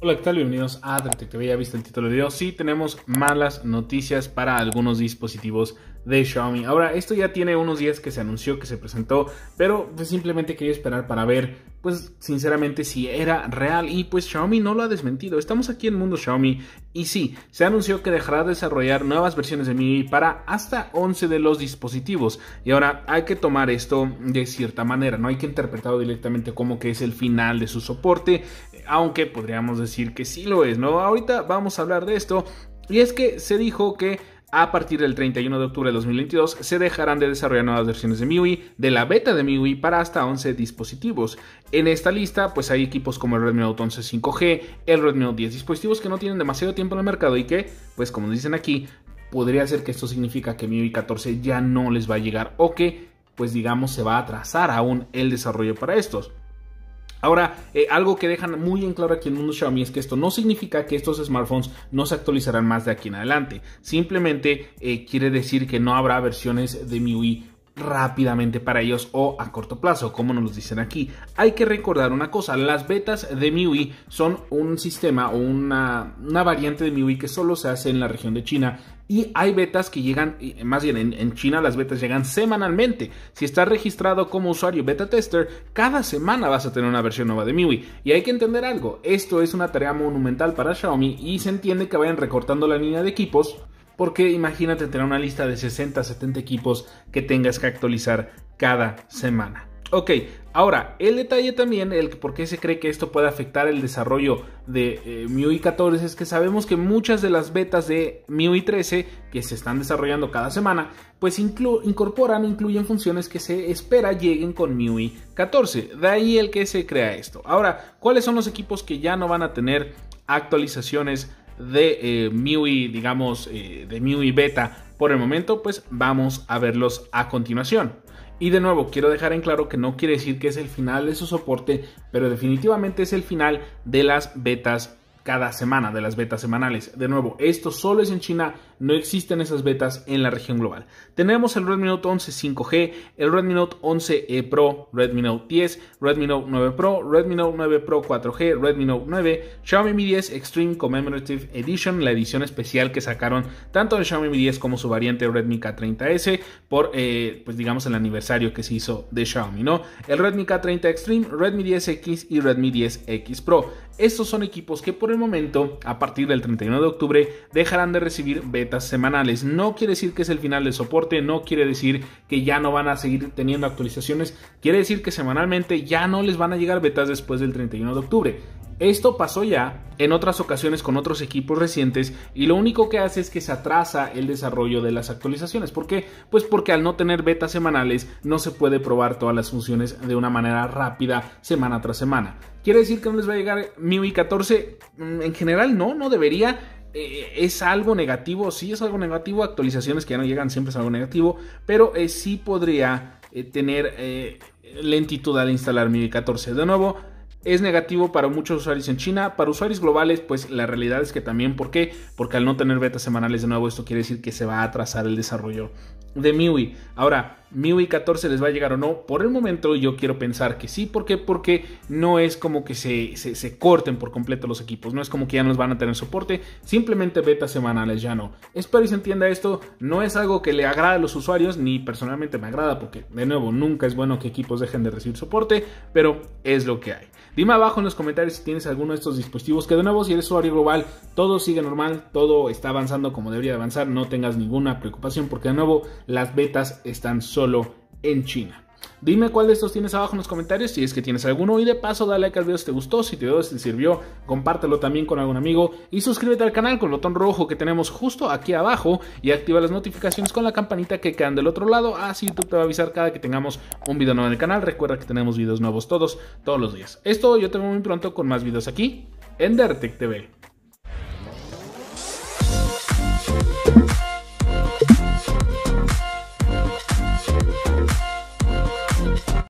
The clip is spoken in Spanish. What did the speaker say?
Hola, ¿qué tal? Bienvenidos a Detective. Ya viste el título del video. Sí, tenemos malas noticias para algunos dispositivos de Xiaomi. Ahora, esto ya tiene unos días que se anunció, que se presentó, pero pues simplemente quería esperar para ver, pues sinceramente si era real y pues Xiaomi no lo ha desmentido. Estamos aquí en mundo Xiaomi y sí, se anunció que dejará de desarrollar nuevas versiones de Mi para hasta 11 de los dispositivos. Y ahora hay que tomar esto de cierta manera, no hay que interpretarlo directamente como que es el final de su soporte, aunque podríamos decir que sí lo es, ¿no? Ahorita vamos a hablar de esto. Y es que se dijo que a partir del 31 de octubre de 2022 se dejarán de desarrollar nuevas versiones de MIUI, de la beta de MIUI para hasta 11 dispositivos. En esta lista pues hay equipos como el Redmi Note 11 5G, el Redmi Note 10 dispositivos que no tienen demasiado tiempo en el mercado y que pues como dicen aquí podría ser que esto significa que MIUI 14 ya no les va a llegar o que pues digamos se va a atrasar aún el desarrollo para estos. Ahora, eh, algo que dejan muy en claro aquí en mundo Xiaomi es que esto no significa que estos smartphones no se actualizarán más de aquí en adelante. Simplemente eh, quiere decir que no habrá versiones de MIUI rápidamente para ellos o a corto plazo, como nos dicen aquí. Hay que recordar una cosa, las betas de MIUI son un sistema o una, una variante de MIUI que solo se hace en la región de China y hay betas que llegan, más bien en, China las betas llegan semanalmente. Si estás registrado como usuario beta tester, cada semana vas a tener una versión nueva de MIUI. Y hay que entender algo, esto es una tarea monumental para Xiaomi y se entiende que vayan recortando la línea de equipos porque imagínate tener una lista de 60, 70 equipos que tengas que actualizar cada semana. Ok, ahora el detalle también, el por qué se cree que esto puede afectar el desarrollo de eh, MIUI 14 es que sabemos que muchas de las betas de MIUI 13 que se están desarrollando cada semana, pues incorporan incorporan, incluyen funciones que se espera lleguen con MIUI 14. De ahí el que se crea esto. Ahora, ¿cuáles son los equipos que ya no van a tener actualizaciones de eh, MIUI, digamos, eh, de MIUI Beta por el momento, pues vamos a verlos a continuación. Y de nuevo, quiero dejar en claro que no quiere decir que es el final de su soporte, pero definitivamente es el final de las betas cada semana, de las betas semanales. De nuevo, esto solo es en China no existen esas betas en la región global. Tenemos el Redmi Note 11 5G, el Redmi Note 11e e Pro, Redmi Note 10, Redmi Note 9 Pro, Redmi Note 9 Pro 4G, Redmi Note 9, Xiaomi Mi 10 Extreme Commemorative Edition, la edición especial que sacaron tanto de Xiaomi Mi 10 como su variante Redmi K30S por, eh, pues digamos, el aniversario que se hizo de Xiaomi, ¿no? El Redmi K30 Extreme, Redmi 10X y Redmi 10X Pro. Estos son equipos que por el momento, a partir del 31 de octubre, dejarán de recibir betas semanales. No quiere decir que es el final del soporte, no quiere decir que ya no van a seguir teniendo actualizaciones, quiere decir que semanalmente ya no les van a llegar betas después del 31 de octubre. Esto pasó ya en otras ocasiones con otros equipos recientes y lo único que hace es que se atrasa el desarrollo de las actualizaciones. ¿Por qué? Pues porque al no tener betas semanales no se puede probar todas las funciones de una manera rápida semana tras semana. ¿Quiere decir que no les va a llegar MIUI 14? Mm, en general no, no debería eh, es algo negativo, sí es algo negativo, actualizaciones que ya no llegan siempre es algo negativo, pero eh, sí podría eh, tener eh, lentitud al instalar mi 14 de nuevo. Es negativo para muchos usuarios en China, para usuarios globales pues la realidad es que también, ¿por qué? Porque al no tener betas semanales de nuevo esto quiere decir que se va a atrasar el desarrollo de MIUI. Ahora, MIUI 14 les va a llegar o no. Por el momento yo quiero pensar que sí. ¿Por qué? Porque no es como que se, corten por completo los equipos. No es como que ya no van a tener soporte. Simplemente beta semanales ya no. Espero y se entienda esto. No es algo que le agrada a los usuarios ni personalmente me agrada porque de nuevo nunca es bueno que equipos dejen de recibir soporte. Pero es lo que hay. Dime abajo en los comentarios si tienes alguno de estos dispositivos que de nuevo si eres usuario global todo sigue normal. Todo está avanzando como debería avanzar. No tengas ninguna preocupación porque de nuevo las betas están solo en China. Dime cuál de estos tienes abajo en los comentarios si es que tienes alguno y de paso dale like al video si te gustó, si te si sirvió, compártelo también con algún amigo y suscríbete al canal con el botón rojo que tenemos justo aquí abajo y activa las notificaciones con la campanita que quedan del otro lado, así YouTube te va a avisar cada que tengamos un video nuevo en el canal. Recuerda que tenemos videos nuevos todos, todos los días. Esto yo te veo muy pronto con más videos aquí en DerTech TV.